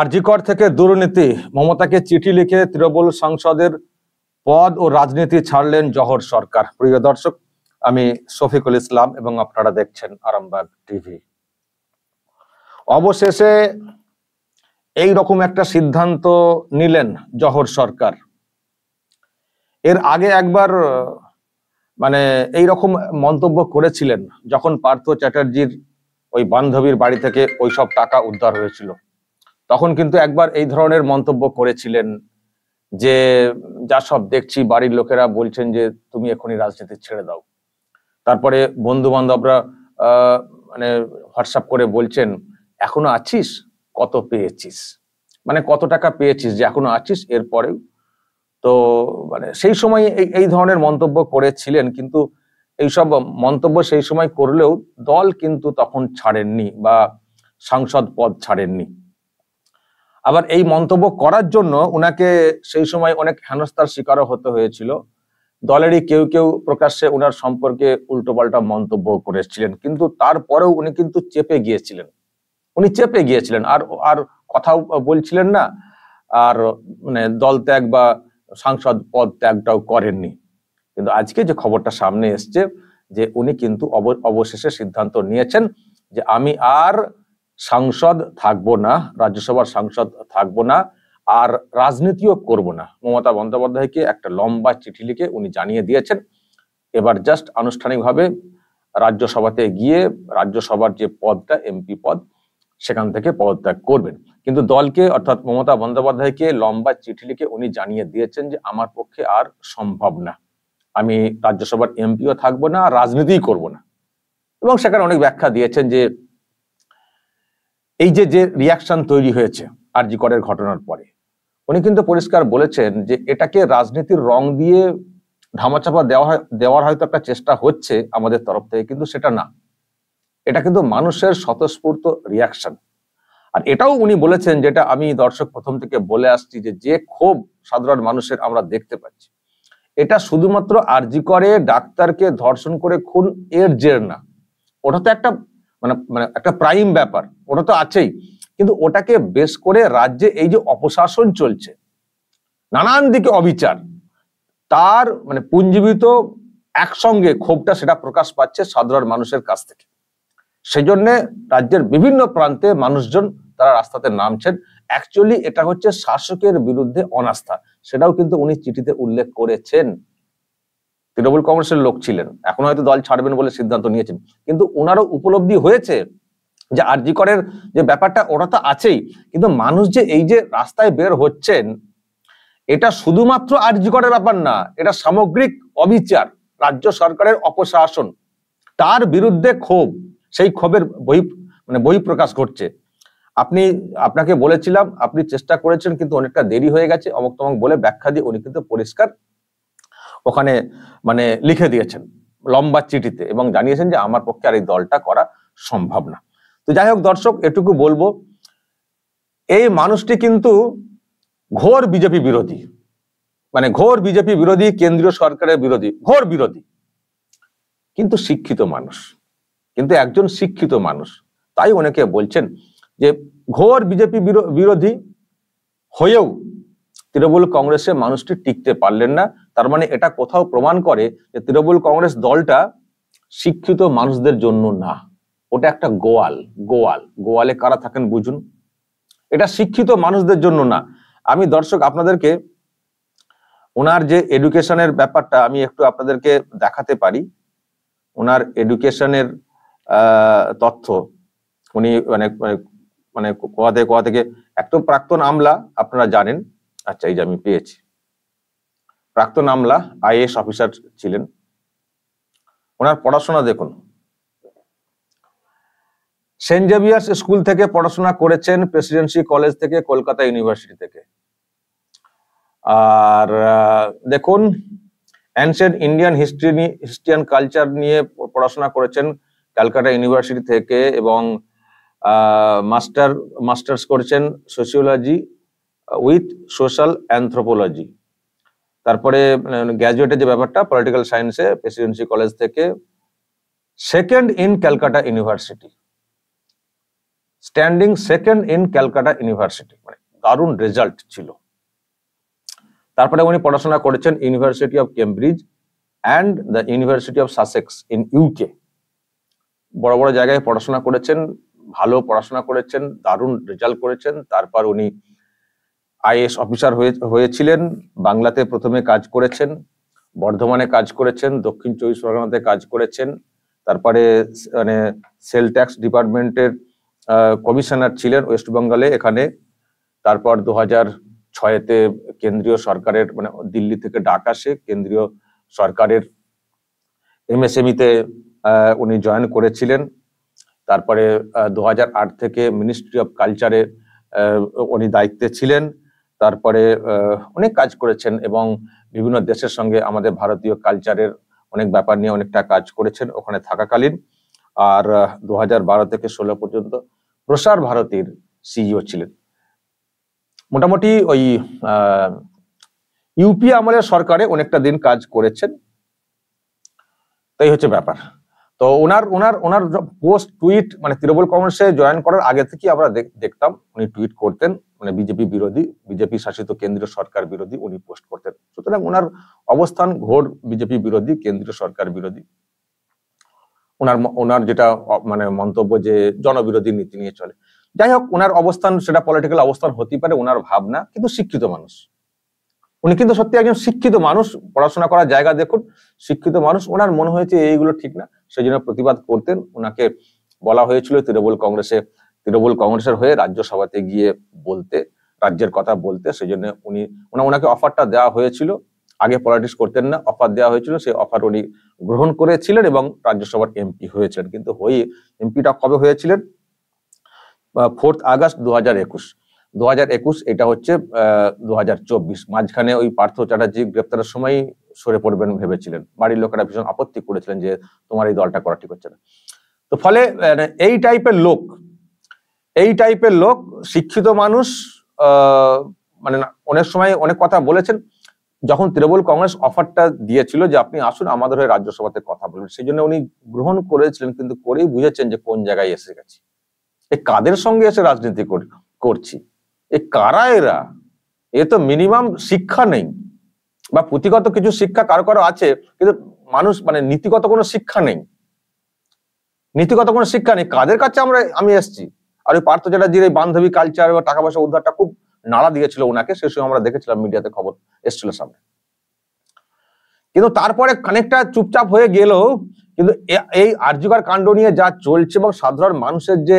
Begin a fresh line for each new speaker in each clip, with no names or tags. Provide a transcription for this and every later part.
আরজিকর থেকে দুর্নীতি মমতাকে চিঠি লিখে তৃণমূল সংসদের পদ ও রাজনীতি ছাড়লেন জহর সরকার প্রিয় দর্শক আমি শফিকুল ইসলাম এবং আপনারা দেখছেন আরামবাগ টিভি অবশেষে এই রকম একটা সিদ্ধান্ত নিলেন জহর সরকার এর আগে একবার মানে এই রকম মন্তব্য করেছিলেন যখন পার্থ চ্যাটার্জির ওই বান্ধবীর বাড়ি থেকে ওইসব টাকা উদ্ধার হয়েছিল তখন কিন্তু একবার এই ধরনের মন্তব্য করেছিলেন যে যা সব দেখছি বাড়ির লোকেরা বলছেন যে তুমি এখনই রাজনীতি ছেড়ে দাও তারপরে বন্ধু বান্ধবরা মানে হোয়াটসঅ্যাপ করে বলছেন এখনো আছিস কত পেয়েছিস মানে কত টাকা পেয়েছিস যে এখনো আছিস এরপরেও তো মানে সেই সময় এই ধরনের মন্তব্য করেছিলেন কিন্তু এইসব মন্তব্য সেই সময় করলেও দল কিন্তু তখন ছাড়েননি বা সাংসদ পদ ছাড়েননি আবার এই মন্তব্য করার জন্য উনাকে সেই সময় অনেক হেনস্থার শিকারও হতে হয়েছিল দলেরই কেউ কেউ প্রকাশ্যে উনার সম্পর্কে উল্টোপাল্টা মন্তব্য করেছিলেন কিন্তু তারপরেও উনি কিন্তু চেপে গিয়েছিলেন উনি চেপে গিয়েছিলেন আর আর কথাও বলছিলেন না আর মানে দল ত্যাগ বা সাংসদ পদ ত্যাগটাও করেননি কিন্তু আজকে যে খবরটা সামনে এসছে যে উনি কিন্তু অবশেষে সিদ্ধান্ত নিয়েছেন যে আমি আর সাংসদ থাকবো না রাজ্যসভার সাংসদ থাকবো না আর রাজনীতিও করব না মমতা বন্দ্যোপাধ্যায়কে একটা লম্বা চিঠি লিখে উনি জানিয়ে দিয়েছেন এবার জাস্ট আনুষ্ঠানিকভাবে রাজ্যসভাতে গিয়ে রাজ্যসভার যে পদটা এমপি পদ সেখান থেকে পদত্যাগ করবেন কিন্তু দলকে অর্থাৎ মমতা বন্দ্যোপাধ্যায়কে লম্বা চিঠি লিখে উনি জানিয়ে দিয়েছেন যে আমার পক্ষে আর সম্ভব না আমি রাজ্যসভার এমপিও থাকবো না আর রাজনীতিই করব না এবং সেখানে অনেক ব্যাখ্যা দিয়েছেন যে এই যে যে রিয়াকশন তৈরি হয়েছে আরজি করের ঘটনার পরে উনি কিন্তু পরিষ্কার বলেছেন যে এটাকে রাজনীতির রং দিয়ে ধামাচাপা দেওয়া দেওয়ার হয়তো একটা চেষ্টা হচ্ছে আমাদের তরফ থেকে কিন্তু সেটা না এটা কিন্তু মানুষের স্বতঃস্ফূর্ত রিয়াকশন আর এটাও উনি বলেছেন যেটা আমি দর্শক প্রথম থেকে বলে আসছি যে যে ক্ষোভ সাধারণ মানুষের আমরা দেখতে পাচ্ছি এটা শুধুমাত্র আরজি করে ডাক্তারকে ধর্ষণ করে খুন এর জের না ওটা তো একটা মানে মানে একটা প্রাইম ব্যাপার ওটা তো আছেই কিন্তু ওটাকে বেশ করে রাজ্যে এই যে অপশাসন চলছে নানান দিকে অবিচার তার মানে পুঞ্জীবিত একসঙ্গে ক্ষোভটা সেটা প্রকাশ পাচ্ছে সাধারণ মানুষের কাছ থেকে সেই জন্যে রাজ্যের বিভিন্ন প্রান্তে মানুষজন তারা রাস্তাতে নামছেন অ্যাকচুয়ালি এটা হচ্ছে শাসকের বিরুদ্ধে অনাস্থা সেটাও কিন্তু উনি চিঠিতে উল্লেখ করেছেন তৃণমূল কংগ্রেসের লোক ছিলেন এখন হয়তো দল ছাড়বেন বলে সিদ্ধান্ত নিয়েছেন কিন্তু ওনারও উপলব্ধি হয়েছে যে আরজি করের যে ব্যাপারটা ওরা তো আছেই কিন্তু মানুষ যে এই যে রাস্তায় বের হচ্ছেন এটা শুধুমাত্র আরজি করের ব্যাপার না এটা সামগ্রিক অবিচার রাজ্য সরকারের অপশাসন তার বিরুদ্ধে ক্ষোভ সেই ক্ষোভের বহি মানে বহি প্রকাশ ঘটছে আপনি আপনাকে বলেছিলাম আপনি চেষ্টা করেছেন কিন্তু অনেকটা দেরি হয়ে গেছে অমক তমক বলে ব্যাখ্যা দিয়ে উনি কিন্তু পরিষ্কার ওখানে মানে লিখে দিয়েছেন লম্বা চিঠিতে এবং জানিয়েছেন যে আমার পক্ষে আর এই দলটা করা সম্ভব না তো যাই হোক দর্শক এটুকু বলবো এই মানুষটি কিন্তু ঘোর বিজেপি বিরোধী মানে ঘোর বিজেপি বিরোধী কেন্দ্রীয় সরকারের বিরোধী ঘোর বিরোধী কিন্তু শিক্ষিত মানুষ কিন্তু একজন শিক্ষিত মানুষ তাই অনেকে বলছেন যে ঘোর বিজেপি বিরোধী হয়েও তৃণমূল কংগ্রেসের মানুষটি টিকতে পারলেন না তার মানে এটা কোথাও প্রমাণ করে যে তৃণমূল কংগ্রেস দলটা শিক্ষিত মানুষদের জন্য না ওটা একটা গোয়াল গোয়াল গোয়ালে কারা থাকেন বুঝুন এটা শিক্ষিত মানুষদের জন্য না আমি দর্শক আপনাদেরকে ওনার যে এডুকেশনের ব্যাপারটা আমি একটু আপনাদেরকে দেখাতে পারি ওনার এডুকেশনের তথ্য উনি মানে মানে কোয়া থেকে কোয়া থেকে একদম প্রাক্তন আমলা আপনারা জানেন আচ্ছা এই যে আমি পেয়েছি প্রাক্তন আমলা আইএস অফিসার ছিলেন ওনার পড়াশোনা দেখুন সেন্ট জেভিয়ার্স স্কুল থেকে পড়াশোনা করেছেন প্রেসিডেন্সি কলেজ থেকে কলকাতা ইউনিভার্সিটি থেকে আর দেখুন অ্যান্সেন্ট ইন্ডিয়ান হিস্ট্রি নিয়ে অ্যান্ড কালচার নিয়ে পড়াশোনা করেছেন ক্যালকাটা ইউনিভার্সিটি থেকে এবং মাস্টার মাস্টার্স করেছেন সোশিওলজি উইথ সোশ্যাল অ্যান্থ্রোপোলজি তারপরে গ্র্যাজুয়েটের মানে, যে ব্যাপারটা পলিটিক্যাল সায়েন্সে প্রেসিডেন্সি কলেজ থেকে second in Calcutta University standing second in Calcutta University মানে দারুণ রেজাল্ট ছিল তারপরে উনি পড়াশোনা করেছেন University of Cambridge and the University of Sussex in UK বড় বড় জায়গায় পড়াশোনা করেছেন ভালো পড়াশোনা করেছেন দারুণ রেজাল্ট করেছেন তারপর উনি আইএস অফিসার হয়েছিলেন বাংলাতে প্রথমে কাজ করেছেন বর্ধমানে কাজ করেছেন দক্ষিণ চব্বিশ পরগনাতে কাজ করেছেন তারপরে মানে সেল ট্যাক্স ডিপার্টমেন্টের কমিশনার ছিলেন ওয়েস্ট বেঙ্গলে এখানে তারপর দু হাজার ছয়েতে কেন্দ্রীয় সরকারের মানে দিল্লি থেকে ডাক আসে কেন্দ্রীয় সরকারের এমএসএমইতে উনি জয়েন করেছিলেন তারপরে দু থেকে মিনিস্ট্রি অফ কালচারে উনি দায়িত্বে ছিলেন তারপরে অনেক কাজ করেছেন এবং বিভিন্ন দেশের সঙ্গে আমাদের ভারতীয় কালচারের অনেক ব্যাপার নিয়ে অনেকটা কাজ করেছেন ওখানে থাকাকালীন আর দু বারো থেকে ষোলো পর্যন্ত প্রসার ভারতীর সিইও e ছিলেন মোটামুটি ওই ইউপি আমলের সরকারে অনেকটা দিন কাজ করেছেন তাই হচ্ছে ব্যাপার তো ওনার ওনার ওনার পোস্ট টুইট মানে তৃণমূল কংগ্রেসে জয়েন করার আগে থেকে আমরা দেখতাম উনি টুইট করতেন মানে বিজেপি বিরোধী বিজেপি শাসিত কেন্দ্রীয় সরকার বিরোধী উনি পোস্ট করতেন সুতরাং ওনার অবস্থান ঘোর বিজেপি বিরোধী কেন্দ্রীয় সরকার বিরোধী ওনার ওনার যেটা মানে মন্তব্য যে জনবিরোধী নীতি নিয়ে চলে যাই হোক ওনার অবস্থান সেটা পলিটিক্যাল অবস্থান হতে পারে ওনার ভাবনা কিন্তু শিক্ষিত মানুষ উনি কিন্তু সত্যি একজন শিক্ষিত মানুষ পড়াশোনা করার জায়গা দেখুন শিক্ষিত মানুষ ওনার মনে হয়েছে এইগুলো ঠিক না সেই জন্য প্রতিবাদ করতেন ওনাকে বলা হয়েছিল তৃণমূল কংগ্রেসে তৃণমূল কংগ্রেসের হয়ে রাজ্যসভাতে গিয়ে বলতে রাজ্যের কথা বলতে সেই জন্য উনি মানে ওনাকে অফারটা দেওয়া হয়েছিল আগে পলিটিক্স করতেন না অফার দেওয়া হয়েছিল সেই অফার উনি গ্রহণ করেছিলেন এবং রাজ্যসভার এমপি হয়েছিলেন কিন্তু হয়ে এমপিটা কবে হয়েছিলেন ফোর্থ আগস্ট দু হাজার একুশ দু হাজার একুশ এটা হচ্ছে দু হাজার চব্বিশ মাঝখানে ওই পার্থ চ্যাটার্জি গ্রেপ্তারের সময় সরে পড়বেন ভেবেছিলেন বাড়ির লোকেরা ভীষণ আপত্তি করেছিলেন যে তোমার এই দলটা করা ঠিক হচ্ছে না তো ফলে মানে এই টাইপের লোক এই টাইপের লোক শিক্ষিত মানুষ মানে অনেক সময় অনেক কথা বলেছেন যখন তৃণমূল কংগ্রেস অফারটা দিয়েছিল যে আপনি আসুন আমাদের হয়ে রাজ্যসভাতে কথা বলবেন সেই জন্য উনি গ্রহণ করেছিলেন কিন্তু করেই বুঝেছেন যে কোন জায়গায় এসে গেছি এ কাদের সঙ্গে এসে রাজনীতি করছি এ কারা এরা এ তো মিনিমাম শিক্ষা নেই বা পুঁথিগত কিছু শিক্ষা কারো কারো আছে কিন্তু মানুষ মানে নীতিগত কোনো শিক্ষা নেই নীতিগত কোনো শিক্ষা নেই কাদের কাছে আমরা আমি এসছি আর ওই পার্থ চ্যাটার্জির এই বান্ধবী কালচার বা টাকা পয়সা উদ্ধারটা খুব নাড়া দিয়েছিল ওনাকে সে সময় আমরা দেখেছিলাম মিডিয়াতে খবর এসেছিল সামনে কিন্তু তারপরে খানিকটা চুপচাপ হয়ে গেলেও কিন্তু এই আর্যকার কাণ্ড নিয়ে যা চলছে এবং সাধারণ মানুষের যে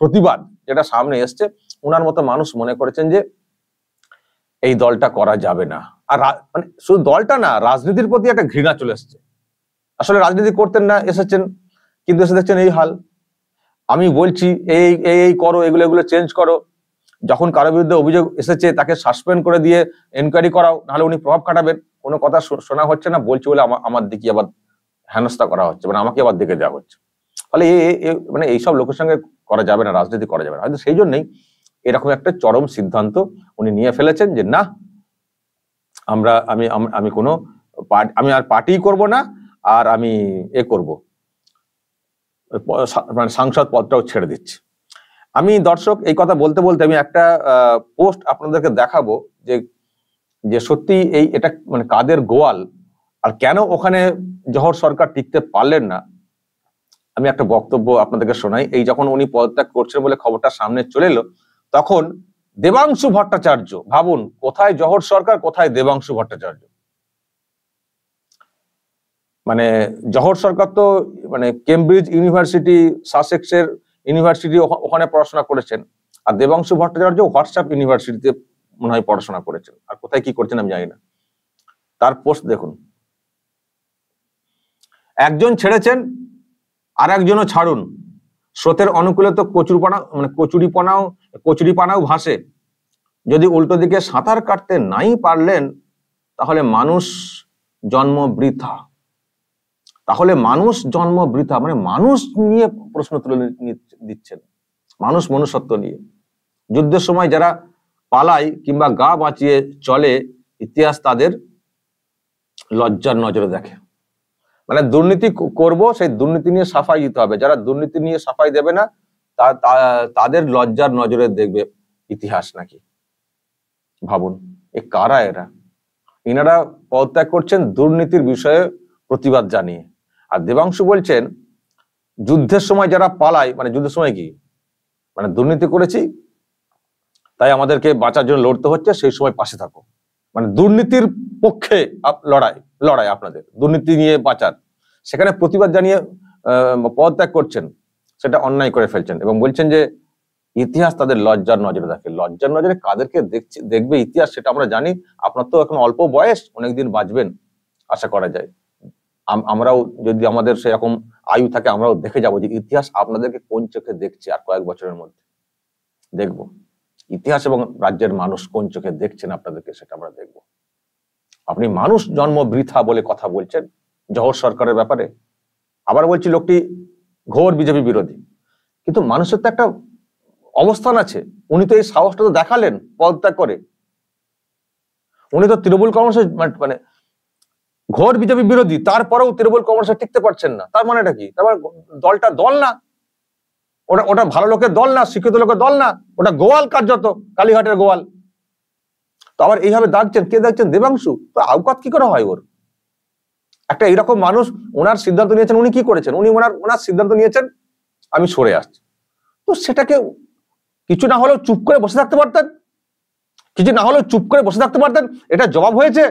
প্রতিবাদ যেটা সামনে এসছে ওনার মতো মানুষ মনে করেছেন যে এই দলটা করা যাবে না আর মানে শুধু দলটা না রাজনীতির প্রতি একটা ঘৃণা চলে এসছে আসলে রাজনীতি করতেন না এসেছেন কিন্তু এসে দেখছেন এই হাল আমি বলছি এই এই এই করো এগুলো এগুলো চেঞ্জ করো যখন কারো বিরুদ্ধে অভিযোগ এসেছে তাকে সাসপেন্ড করে দিয়ে এনকোয়ারি করাও নাহলে উনি প্রভাব কাটাবেন কোনো কথা শোনা হচ্ছে না বলছি বলে আমার দিকে আবার হেনস্থা করা হচ্ছে মানে আমাকে আবার দেখে দেওয়া হচ্ছে ফলে মানে এইসব লোকের সঙ্গে করা যাবে না রাজনীতি করা যাবে না হয়তো সেই জন্যই এরকম একটা চরম সিদ্ধান্ত উনি নিয়ে ফেলেছেন যে না আমরা আমি আমি কোনো পার্টি আমি আর পার্টি করব না আর আমি এ করব মানে সাংসদ পদটাও ছেড়ে দিচ্ছে আমি দর্শক এই কথা বলতে বলতে আমি একটা পোস্ট আপনাদেরকে দেখাবো যে যে সত্যি এই এটা মানে কাদের গোয়াল আর কেন ওখানে জহর সরকার টিকতে পারলেন না আমি একটা বক্তব্য আপনাদেরকে শোনাই এই যখন উনি পদত্যাগ করছেন বলে খবরটা সামনে চলে এলো তখন দেবাংশু ভট্টাচার্য ভাবুন কোথায় জহর সরকার কোথায় দেবাংশু ভট্টাচার্য মানে জহর সরকার তো মানে কেমব্রিজ ইউনিভার্সিটি সাসেক্সের ইউনিভার্সিটি ওখানে পড়াশোনা করেছেন আর দেবাংশু ভট্টাচার্য হোয়াটসঅ্যাপ ইউনিভার্সিটিতে মনে হয় পড়াশোনা করেছেন আর কোথায় কি করছেন আমি জানি না তার পোস্ট দেখুন একজন ছেড়েছেন আর একজনও ছাড়ুন স্রোতের অনুকূলে তো কচুরপানা মানে কচুরিপানাও কচুরিপানাও ভাসে যদি উল্টো দিকে সাঁতার কাটতে নাই পারলেন তাহলে মানুষ জন্ম বৃথা তাহলে মানুষ জন্ম বৃথা মানে মানুষ নিয়ে প্রশ্ন তুলে দিচ্ছেন মানুষ মনুষ্যত্ব নিয়ে যুদ্ধের সময় যারা পালায় কিংবা গা বাঁচিয়ে চলে ইতিহাস তাদের লজ্জার নজরে দেখে মানে দুর্নীতি করব সেই দুর্নীতি নিয়ে সাফাই দিতে হবে যারা দুর্নীতি নিয়ে সাফাই দেবে না তাদের লজ্জার নজরে দেখবে ইতিহাস নাকি ভাবুন এ কারা এরা এনারা পদত্যাগ করছেন দুর্নীতির বিষয়ে প্রতিবাদ জানিয়ে আর দেবাংশু বলছেন যুদ্ধের সময় যারা পালায় মানে যুদ্ধের সময় কি মানে দুর্নীতি করেছি তাই আমাদেরকে বাঁচার জন্য লড়তে হচ্ছে সেই সময় পাশে থাকো মানে দুর্নীতির পক্ষে লড়াই লড়াই আপনাদের দুর্নীতি নিয়ে বাঁচার সেখানে প্রতিবাদ জানিয়ে পদত্যাগ করছেন সেটা অন্যায় করে ফেলছেন এবং বলছেন যে ইতিহাস তাদের লজ্জার নজরে থাকে লজ্জার নজরে কাদেরকে দেখছে দেখবে ইতিহাস সেটা আমরা জানি আপনার তো এখন অল্প বয়স অনেকদিন বাঁচবেন আশা করা যায় আমরাও যদি আমাদের সেরকম আয়ু থাকে আমরাও দেখে যাব যে ইতিহাস আপনাদেরকে কোন চোখে দেখছে আর কয়েক বছরের মধ্যে দেখব ইতিহাস এবং রাজ্যের মানুষ কোন চোখে দেখছেন আপনাদেরকে সেটা আমরা দেখব আপনি মানুষ জন্ম বৃথা বলে কথা বলছেন জহর সরকারের ব্যাপারে আবার বলছি লোকটি ঘোর বিজেপি বিরোধী কিন্তু মানুষের তো একটা অবস্থান আছে উনি তো এই সাহসটা তো দেখালেন পদত্যাগ করে উনি তো তৃণমূল কংগ্রেসের মানে, মানে ঘোর বিজেপি বিরোধী তারপরেও তৃণমূল কংগ্রেসে টিকতে পারছেন না তার মানেটা কি তারপর মানে দলটা দল না ওটা ওটা ভালো লোকের দল না শিক্ষিত লোকের দল না ওটা গোয়াল কার্যত কালীঘাটের গোয়াল তো আবার এইভাবে দেখছেন কে দেখছেন দেবাংশু তো আউকাত কি করে হয় ওর একটা এইরকম মানুষ ওনার সিদ্ধান্ত নিয়েছেন উনি কি করেছেন উনি ওনার ওনার সিদ্ধান্ত নিয়েছেন আমি সরে আসছি তো সেটাকে কিছু না হলেও চুপ করে বসে থাকতে পারতেন কিছু না হলেও চুপ করে বসে থাকতে পারতেন এটা জবাব হয়েছে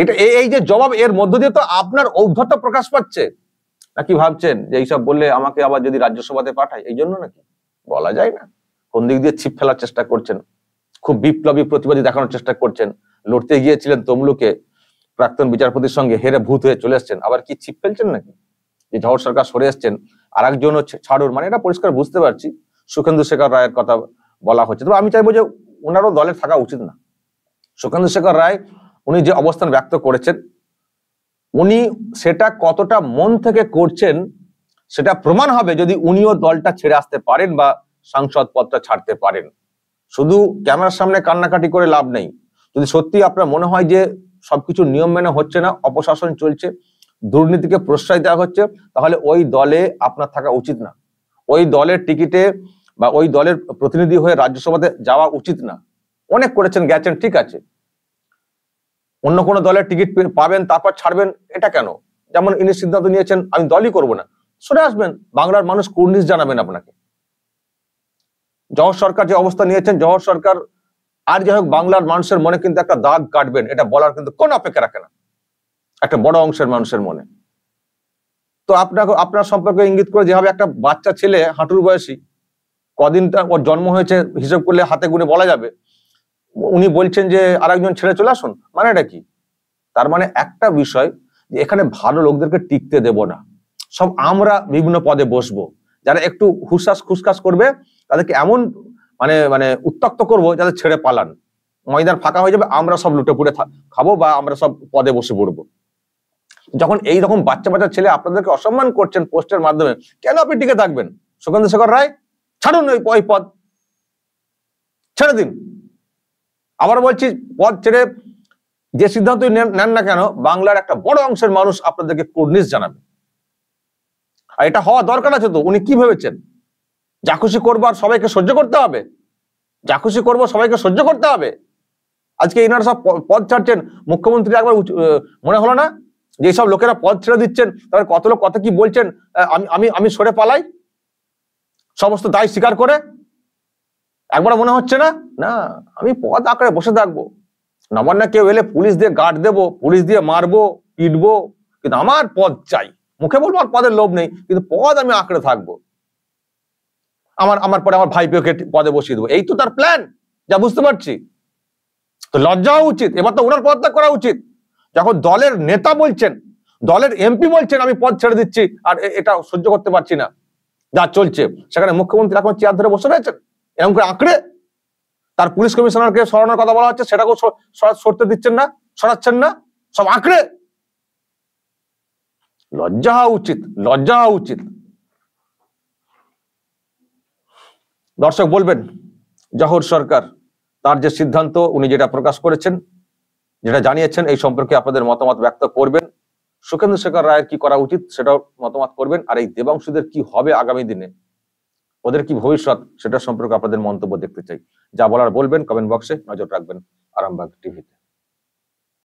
এটা এই যে জবাব এর মধ্য দিয়ে তো আপনার ঔদ্ধত্য প্রকাশ পাচ্ছে নাকি ভাবছেন যে এইসব বললে আমাকে আবার যদি রাজ্যসভাতে পাঠায় এই জন্য নাকি বলা যায় না কোন দিক দিয়ে ছিপ ফেলার চেষ্টা করছেন খুব বিপ্লবী প্রতিবাদী দেখানোর চেষ্টা করছেন লড়তে গিয়েছিলেন তমলুকে প্রাক্তন বিচারপতির সঙ্গে হেরে ভূত হয়ে চলে এসছেন আবার কি ছিপ ফেলছেন নাকি যে ঝড় সরকার সরে এসছেন আর একজন ছাড়ুর মানে এটা পরিষ্কার বুঝতে পারছি সুখেন্দু শেখর রায়ের কথা বলা হচ্ছে তবে আমি চাইবো যে ওনারও দলে থাকা উচিত না সুখেন্দু শেখর রায় উনি যে অবস্থান ব্যক্ত করেছেন উনি সেটা কতটা মন থেকে করছেন সেটা প্রমাণ হবে যদি উনিও দলটা ছেড়ে আসতে পারেন বা সাংসদ পদটা ছাড়তে পারেন শুধু ক্যামেরার সামনে কান্নাকাটি করে লাভ নেই যদি সত্যি আপনার মনে হয় যে সবকিছু নিয়ম মেনে হচ্ছে না অপশাসন চলছে দুর্নীতিকে প্রশ্রয় দেওয়া হচ্ছে তাহলে ওই দলে আপনার থাকা উচিত না ওই দলের টিকিটে বা ওই দলের প্রতিনিধি হয়ে রাজ্যসভাতে যাওয়া উচিত না অনেক করেছেন গেছেন ঠিক আছে অন্য কোনো দলের টিকিট পাবেন তারপর ছাড়বেন এটা কেন যেমন ইনি সিদ্ধান্ত নিয়েছেন আমি দলই করব না সরে আসবেন বাংলার মানুষ কুর্নিশ জানাবেন আপনাকে জহর সরকার যে অবস্থা নিয়েছেন জহর সরকার আর যাই হোক বাংলার মানুষের মনে কিন্তু একটা দাগ কাটবেন এটা বলার কিন্তু কোন অপেক্ষা রাখে না একটা বড় অংশের মানুষের মনে তো আপনাকে আপনার সম্পর্কে ইঙ্গিত করে যেভাবে একটা বাচ্চা ছেলে হাঁটুর বয়সী কদিনটা ওর জন্ম হয়েছে হিসেব করলে হাতে গুনে বলা যাবে উনি বলছেন যে আরেকজন ছেড়ে চলে আসুন মানেটা কি তার মানে একটা বিষয় যে এখানে ভালো লোকদেরকে টিকতে দেব না সব আমরা বিভিন্ন পদে বসবো যারা একটু হুসাস খুসকাস করবে তাদেরকে এমন মানে মানে উত্তক্ত করবো যাদের ছেড়ে পালান ময়দান ফাঁকা হয়ে যাবে আমরা সব লুটে পুড়ে খাবো বা আমরা সব পদে বসে পড়বো যখন এই রকম বাচ্চা বাচ্চা ছেলে আপনাদেরকে অসম্মান করছেন পোস্টের মাধ্যমে কেন আপনি টিকে থাকবেন সুকান্ত শেখর রায় ছাড়ুন ওই পদ ছেড়ে দিন আবার বলছি পদ ছেড়ে যে সিদ্ধান্ত নেন না কেন বাংলার একটা বড় অংশের মানুষ আপনাদেরকে কর্নিশ জানাবে আর এটা হওয়া দরকার আছে তো উনি কি ভেবেছেন যা খুশি করবো আর সবাইকে সহ্য করতে হবে যা খুশি করবো সবাইকে সহ্য করতে হবে আজকে এনারা সব পদ ছাড়ছেন মুখ্যমন্ত্রী একবার মনে হলো না যে সব লোকেরা পদ ছেড়ে দিচ্ছেন তার কত লোক কত কি বলছেন আমি আমি আমি সরে পালাই সমস্ত দায় স্বীকার করে একবার মনে হচ্ছে না না আমি পথ আঁকড়ে বসে থাকবো নবান্না কেউ এলে পুলিশ দিয়ে গার্ড দেবো পুলিশ দিয়ে মারবো পিটবো কিন্তু আমার পদ চাই মুখে বলবো আর পদের লোভ নেই কিন্তু পদ আমি আঁকড়ে থাকবো আমার আমার পরে আমার ভাইপিওকে পদে বসিয়ে দেবো এই তো তার প্ল্যান যা বুঝতে পারছি তো লজ্জা হওয়া উচিত এবার তো ওনার পদত্যাগ করা উচিত যখন দলের নেতা বলছেন দলের এমপি বলছেন আমি পদ ছেড়ে দিচ্ছি আর এটা সহ্য করতে পারছি না যা চলছে সেখানে মুখ্যমন্ত্রী এখন চেয়ার ধরে বসে রয়েছেন এরকম করে আঁকড়ে তার পুলিশ কমিশনারকে সরানোর কথা বলা হচ্ছে সেটাকেও সরতে দিচ্ছেন না সরাচ্ছেন না সব আঁকড়ে লজ্জা হওয়া উচিত লজ্জা হওয়া উচিত দর্শক বলবেন জহর সরকার তার যে সিদ্ধান্ত উনি যেটা প্রকাশ করেছেন যেটা জানিয়েছেন এই সম্পর্কে আপনাদের মতামত ব্যক্ত করবেন সুখেন্দ্র শেখর রায়ের কি করা উচিত সেটাও মতামত করবেন আর এই দেবাংশীদের কি হবে আগামী দিনে ওদের কি ভবিষ্যৎ সেটা সম্পর্কে আপনাদের মন্তব্য দেখতে চাই যা বলার বলবেন কমেন্ট বক্সে নজর রাখবেন আরামবাগ টিভিতে